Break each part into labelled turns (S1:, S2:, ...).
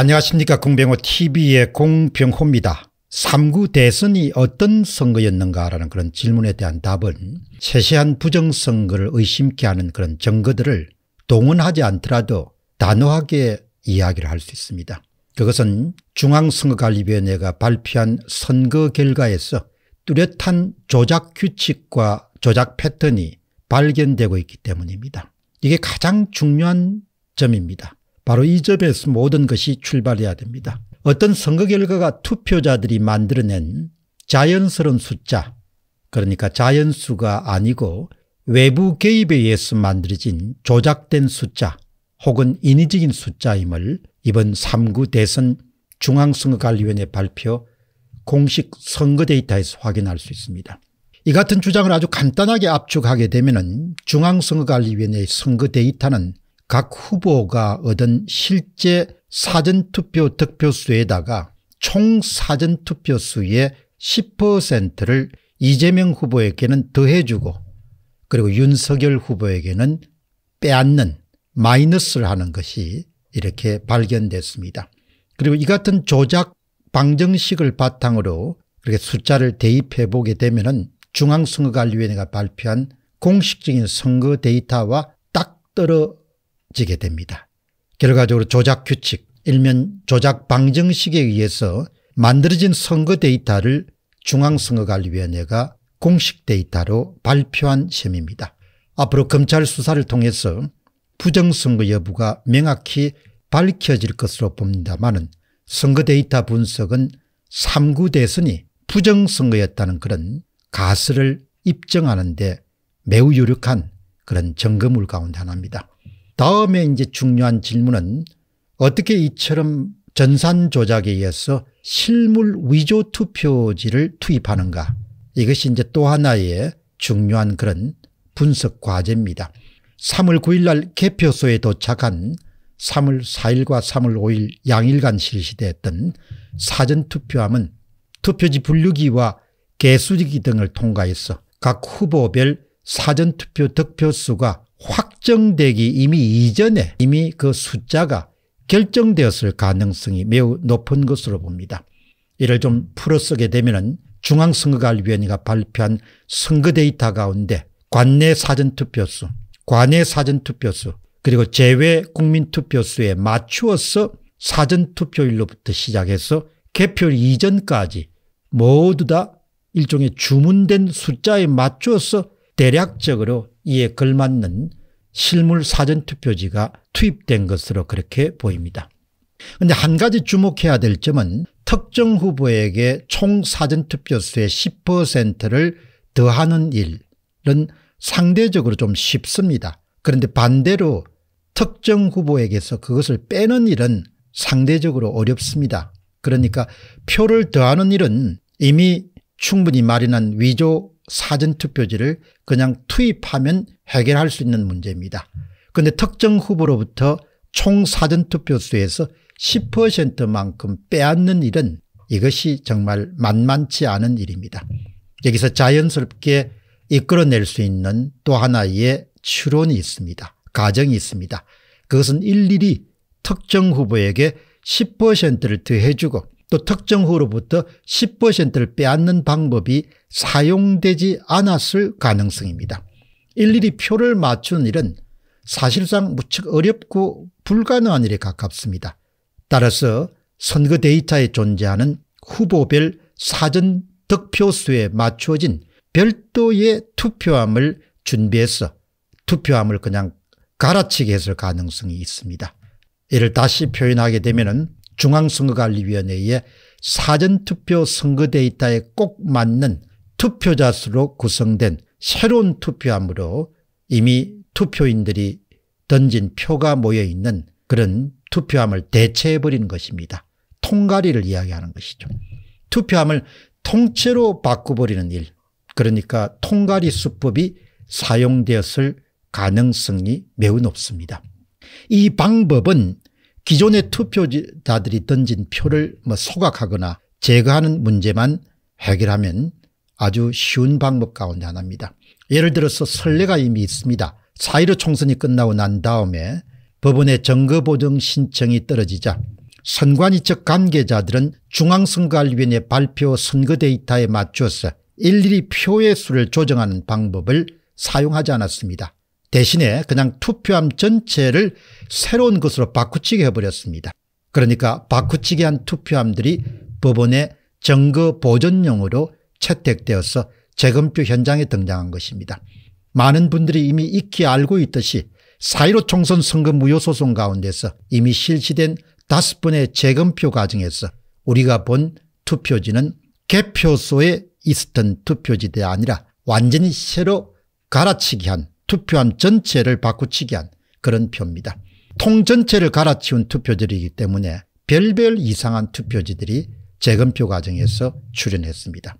S1: 안녕하십니까 공병호 tv의 공병호입니다. 3구 대선이 어떤 선거였는가라는 그런 질문에 대한 답은 세세한 부정선거를 의심케 하는 그런 증거들을 동원하지 않더라도 단호하게 이야기를 할 수 있습니다. 그것은 중앙선거관리위원회가 발표한 선거 결과에서 뚜렷한 조작 규칙과 조작 패턴이 발견되고 있기 때문입니다. 이게 가장 중요한 점입니다. 바로 이 점에서 모든 것이 출발해야 됩니다. 어떤 선거 결과가 투표자들이 만들어낸 자연스러운 숫자 그러니까 자연수가 아니고 외부 개입에 의해서 만들어진 조작된 숫자 혹은 인위적인 숫자임을 이번 3구 대선 중앙선거관리위원회 발표 공식 선거 데이터에서 확인할 수 있습니다. 이 같은 주장을 아주 간단하게 압축하게 되면 중앙선거관리위원회의 선거 데이터는 각 후보가 얻은 실제 사전투표 득표수에다가 총 사전투표수의 10%를 이재명 후보에게는 더해주고 그리고 윤석열 후보에게는 빼앗는 마이너스를 하는 것이 이렇게 발견됐습니다. 그리고 이 같은 조작 방정식을 바탕으로 그렇게 숫자를 대입해 보게 되면 은 중앙선거관리위원회가 발표한 공식적인 선거 데이터와 딱 떨어 지게 됩니다. 결과적으로 조작 규칙, 일면 조작 방정식에 의해서 만들어진 선거 데이터를 중앙선거관리위원회가 공식 데이터로 발표한 셈입니다. 앞으로 검찰 수사를 통해서 부정선거 여부가 명확히 밝혀질 것으로 봅니다만 선거 데이터 분석은 3구 대선이 부정선거였다는 그런 가설을 입증하는 데 매우 유력한 그런 점검물 가운데 하나입니다. 다음에 이제 중요한 질문은 어떻게 이처럼 전산 조작에 의해서 실물 위조 투표지를 투입하는가 이것이 이제 또 하나의 중요한 그런 분석 과제입니다. 3월 9일 날 개표소에 도착한 3월 4일과 3월 5일 양일간 실시됐던 사전투표함은 투표지 분류기와 개수기 지 등을 통과해서 각 후보별 사전투표 득표수가 확정되기 이미 이전에 이미 그 숫자가 결정되었을 가능성이 매우 높은 것으로 봅니다. 이를 좀 풀어쓰게 되면 중앙선거관리위원회가 발표한 선거 데이터 가운데 관내 사전투표수, 관내 사전투표수 그리고 제외 국민투표수에 맞추어서 사전투표일로부터 시작해서 개표 이전까지 모두 다 일종의 주문된 숫자에 맞추어서 대략적으로 이에 걸맞는 실물 사전투표지가 투입된 것으로 그렇게 보입니다. 근데 한 가지 주목해야 될 점은 특정 후보에게 총 사전투표수의 10%를 더하는 일은 상대적으로 좀 쉽습니다. 그런데 반대로 특정 후보에게서 그것을 빼는 일은 상대적으로 어렵습니다. 그러니까 표를 더하는 일은 이미 충분히 마련한 위조 사전투표지를 그냥 투입하면 해결할 수 있는 문제입니다. 그런데 특정 후보로부터 총 사전투표수에서 10%만큼 빼앗는 일은 이것이 정말 만만치 않은 일입니다. 여기서 자연스럽게 이끌어낼 수 있는 또 하나의 추론이 있습니다. 가정이 있습니다. 그것은 일일이 특정 후보에게 10%를 더해주고 또 특정 후로부터 10%를 빼앗는 방법이 사용되지 않았을 가능성입니다. 일일이 표를 맞추는 일은 사실상 무척 어렵고 불가능한 일에 가깝습니다. 따라서 선거 데이터에 존재하는 후보별 사전 득표수에 맞추어진 별도의 투표함을 준비해서 투표함을 그냥 갈아치게 했을 가능성이 있습니다. 이를 다시 표현하게 되면 중앙선거관리위원회의 사전투표 선거 데이터에 꼭 맞는 투표자 수로 구성된 새로운 투표함으로 이미 투표인들이 던진 표가 모여있는 그런 투표함을 대체해버린 것입니다. 통가리를 이야기하는 것이죠. 투표함을 통째로 바꿔버리는 일 그러니까 통가리 수법이 사용되었을 가능성이 매우 높습니다. 이 방법은 기존의 투표자들이 던진 표를 뭐 소각하거나 제거하는 문제만 해결하면 아주 쉬운 방법 가운데 하나입니다. 예를 들어서 선례가 이미 있습니다. 4.15 총선이 끝나고 난 다음에 법원의 정거보정 신청이 떨어지자 선관위 측 관계자들은 중앙선거관리위원회 발표 선거 데이터에 맞추어서 일일이 표의 수를 조정하는 방법을 사용하지 않았습니다. 대신에 그냥 투표함 전체를 새로운 것으로 바꾸치게 해버렸습니다. 그러니까 바꾸치게 한 투표함들이 법원의 정거 보존용으로 채택되어서 재검표 현장에 등장한 것입니다. 많은 분들이 이미 익히 알고 있듯이 4.15 총선 선거 무효소송 가운데서 이미 실시된 다섯 번의 재검표 과정에서 우리가 본 투표지는 개표소에 있었던 투표지대 아니라 완전히 새로 갈아치기한 투표함 전체를 바꾸치기한 그런 표입니다. 통 전체를 갈아치운 투표들이기 때문에 별별 이상한 투표지들이 재검표 과정에서 출연했습니다.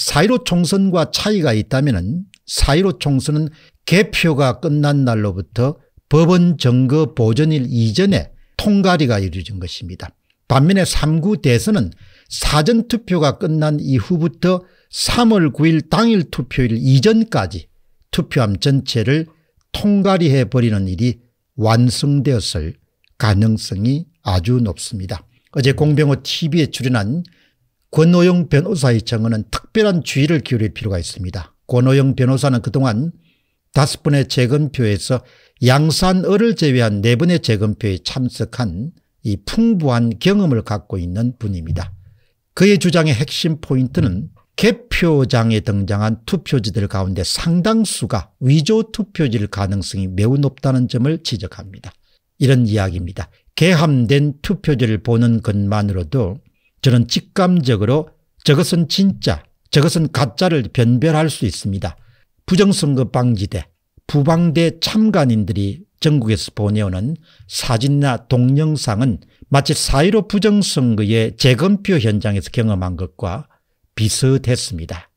S1: 4.15 총선과 차이가 있다면 4 1 5 총선은 개표가 끝난 날로부터 법원 정거 보전일 이전에 통과리가 이루어진 것입니다. 반면에 3구 대선은 사전투표가 끝난 이후부터 3월 9일 당일 투표일 이전까지 투표함 전체를 통가리해버리는 일이 완성되었을 가능성이 아주 높습니다. 어제 공병호 tv에 출연한 권오영 변호사의 증언은 특별한 주의를 기울일 필요가 있습니다. 권오영 변호사는 그동안 다섯 번의 재검표에서 양산을을 제외한 네 번의 재검표에 참석한 이 풍부한 경험을 갖고 있는 분입니다. 그의 주장의 핵심 포인트는 개표장에 등장한 투표지들 가운데 상당수가 위조 투표지일 가능성이 매우 높다는 점을 지적합니다. 이런 이야기입니다. 개함된 투표지를 보는 것만으로도 저는 직감적으로 저것은 진짜 저것은 가짜를 변별할 수 있습니다. 부정선거 방지대 부방대 참관인들이 전국에서 보내오는 사진이나 동영상은 마치 사1로 부정선거의 재검표 현장에서 경험한 것과 비슷했습니다.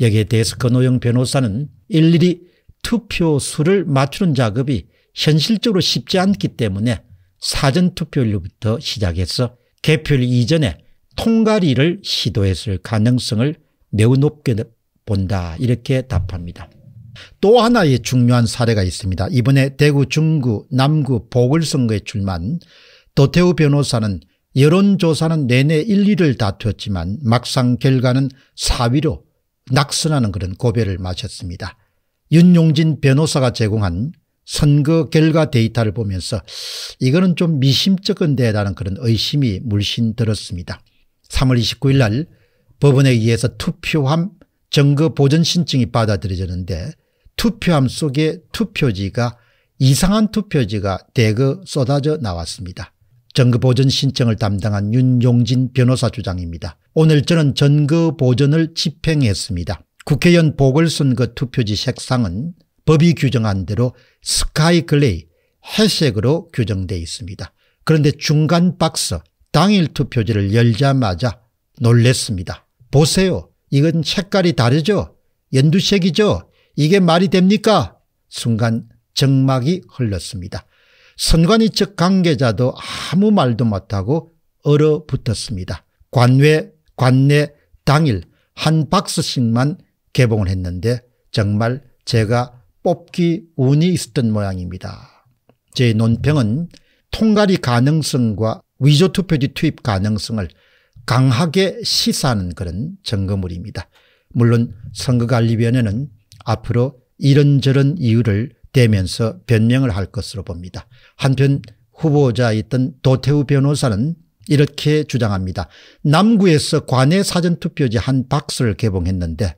S1: 여기에 대해서 건호영 변호사는 일일이 투표수를 맞추는 작업이 현실적으로 쉽지 않기 때문에 사전투표일로부터 시작해서 개표일 이전에 통갈이를 시도했을 가능성을 매우 높게 본다 이렇게 답합니다. 또 하나의 중요한 사례가 있습니다. 이번에 대구 중구 남구 보궐선거에 출마한 도태우 변호사는 여론조사는 내내 1, 2를 다투었지만 막상 결과는 4위로 낙선하는 그런 고배를 마셨습니다. 윤용진 변호사가 제공한 선거 결과 데이터를 보면서 이거는 좀 미심쩍은데라는 그런 의심이 물씬 들었습니다. 3월 29일 날 법원에 의해서 투표함 증거 보전 신청이 받아들여졌는데 투표함 속에 투표지가 이상한 투표지가 대거 쏟아져 나왔습니다. 증거 보전 신청을 담당한 윤용진 변호사 주장입니다. 오늘 저는 증거 보전을 집행했습니다. 국회의원 보궐선거 투표지 색상은 법이 규정한 대로 스카이 글레이 회색으로 규정되어 있습니다. 그런데 중간 박스 당일 투표지를 열자마자 놀랬습니다. 보세요. 이건 색깔이 다르죠? 연두색이죠? 이게 말이 됩니까? 순간 정막이 흘렀습니다. 선관위 측 관계자도 아무 말도 못하고 얼어붙었습니다. 관외, 관내, 당일 한 박스씩만 개봉을 했는데 정말 제가 뽑기 운이 있었던 모양입니다. 제 논평은 통갈이 가능성과 위조 투표지 투입 가능성을 강하게 시사하는 그런 증거물입니다 물론 선거관리위원회는 앞으로 이런저런 이유를 대면서 변명을 할 것으로 봅니다. 한편 후보자였던 도태우 변호사는 이렇게 주장합니다. 남구에서 관내 사전투표지 한 박스를 개봉했는데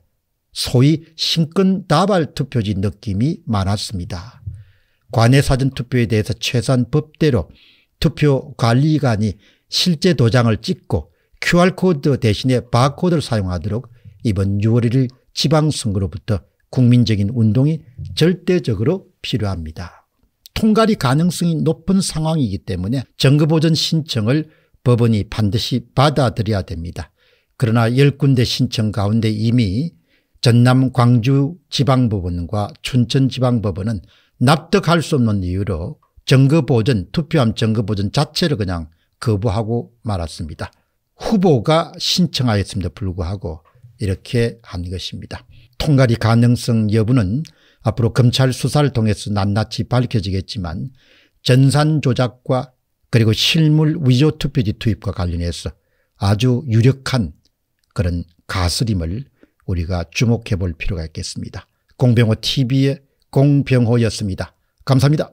S1: 소위 신권다발 투표지 느낌이 많았습니다. 관내 사전투표에 대해서 최소한 법대로 투표 관리관이 실제 도장을 찍고 QR코드 대신에 바코드를 사용하도록 이번 6월 1일 지방선거로부터 국민적인 운동이 절대적으로 필요합니다. 통과리 가능성이 높은 상황이기 때문에 정거보전 신청을 법원이 반드시 받아들여야 됩니다. 그러나 10군데 신청 가운데 이미 전남 광주지방법원과 춘천지방법원은 납득할 수 없는 이유로 정거보전 투표함 정거보전 자체를 그냥 거부하고 말았습니다. 후보가 신청하였음에도 불구하고 이렇게 한 것입니다. 통갈이 가능성 여부는 앞으로 검찰 수사를 통해서 낱낱이 밝혀지겠지만 전산 조작과 그리고 실물 위조 투표지 투입과 관련해서 아주 유력한 그런 가스림을 우리가 주목해 볼 필요가 있겠습니다. 공병호 TV의 공병호였습니다. 감사합니다.